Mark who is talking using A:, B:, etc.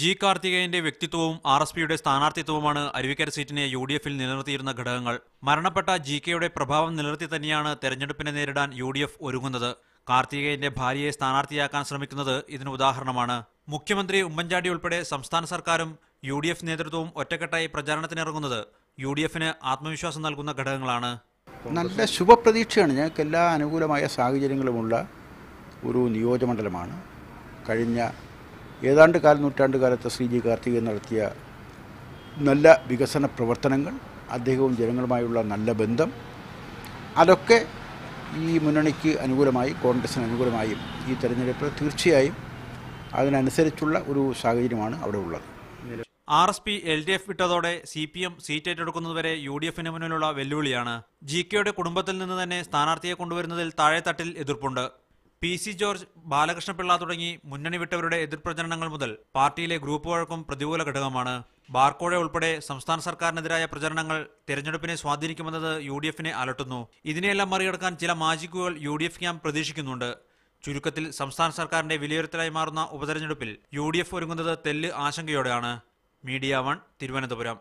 A: G കാർത്തികേയന്റെ വ്യക്തിത്വവും R S പിയുടെ സ്ഥാനാർത്ഥിത്വവുമാണ് അരുവിക്കര സീറ്റിനെ യു ഡി എഫിൽ നിലനിർത്തിയിരുന്ന ഘടകങ്ങൾ മരണപ്പെട്ട ജി കെയുടെ പ്രഭാവം നിലനിർത്തി തന്നെയാണ് തെരഞ്ഞെടുപ്പിനെ നേരിടാൻ യു ഡി എഫ് ഒരുങ്ങുന്നത് കാർത്തികേയന്റെ ഭാര്യയെ സ്ഥാനാർത്ഥിയാക്കാൻ ശ്രമിക്കുന്നത് ഇതിന് ഉദാഹരണമാണ് മുഖ്യമന്ത്രി ഉമ്മൻചാണ്ടി ഉൾപ്പെടെ സംസ്ഥാന സർക്കാരും യു ഡി എഫ് നേതൃത്വവും ഒറ്റക്കെട്ടായി പ്രചാരണത്തിനിറങ്ങുന്നത് യു ഡി എഫിന് ആത്മവിശ്വാസം നൽകുന്ന ഘടകങ്ങളാണ് നല്ല
B: ശുഭപ്രതീക്ഷയാണ് ഞങ്ങൾക്ക് എല്ലാ അനുകൂലമായ സാഹചര്യങ്ങളുമുള്ള ഒരു നിയോജമണ്ഡലമാണ് കഴിഞ്ഞ ഏതാണ്ട് കാല നൂറ്റാണ്ട് കാലത്ത് ശ്രീ ജി കാർത്തികൻ നടത്തിയ നല്ല വികസന പ്രവർത്തനങ്ങൾ അദ്ദേഹവും ജനങ്ങളുമായുള്ള നല്ല ബന്ധം അതൊക്കെ ഈ മുന്നണിക്ക് അനുകൂലമായി കോൺഗ്രസിന് അനുകൂലമായും ഈ തെരഞ്ഞെടുപ്പിൽ തീർച്ചയായും അതിനനുസരിച്ചുള്ള ഒരു സാഹചര്യമാണ് അവിടെ ഉള്ളത്
A: R S P L D F വിട്ടതോടെ സി പി എം സീറ്റ് ഏറ്റെടുക്കുന്നതുവരെ യു ഡി എഫിന് മുന്നിലുള്ള വെല്ലുവിളിയാണ് ജി കെയുടെ കുടുംബത്തിൽ നിന്ന് തന്നെ സ്ഥാനാർത്ഥിയെ കൊണ്ടുവരുന്നതിൽ താഴെത്തട്ടിൽ എതിർപ്പുണ്ട് പി സി ജോർജ് ബാലകൃഷ്ണപിള്ള തുടങ്ങി മുന്നണി വിട്ടവരുടെ പ്രചരണങ്ങൾ മുതൽ പാർട്ടിയിലെ ഗ്രൂപ്പ് വഴക്കും പ്രതികൂല ഘടകമാണ് ബാർക്കോഴ ഉൾപ്പെടെ സംസ്ഥാന സർക്കാരിനെതിരായ പ്രചരണങ്ങൾ തെരഞ്ഞെടുപ്പിനെ സ്വാധീനിക്കുമെന്നത് യു ഡി എഫിനെ അലട്ടുന്നു ഇതിനെയെല്ലാം മറികടക്കാൻ ചില മാജിക്കുകൾ യു ഡി എഫ് ക്യാമ്പ് പ്രതീക്ഷിക്കുന്നുണ്ട് ചുരുക്കത്തിൽ സംസ്ഥാന സർക്കാരിന്റെ വിലയിരുത്തലായി മാറുന്ന ഉപതെരഞ്ഞെടുപ്പിൽ യു ഡി എഫ് ഒരുങ്ങുന്നത് തെല്ല് ആശങ്കയോടെയാണ് മീഡിയ വൺ തിരുവനന്തപുരം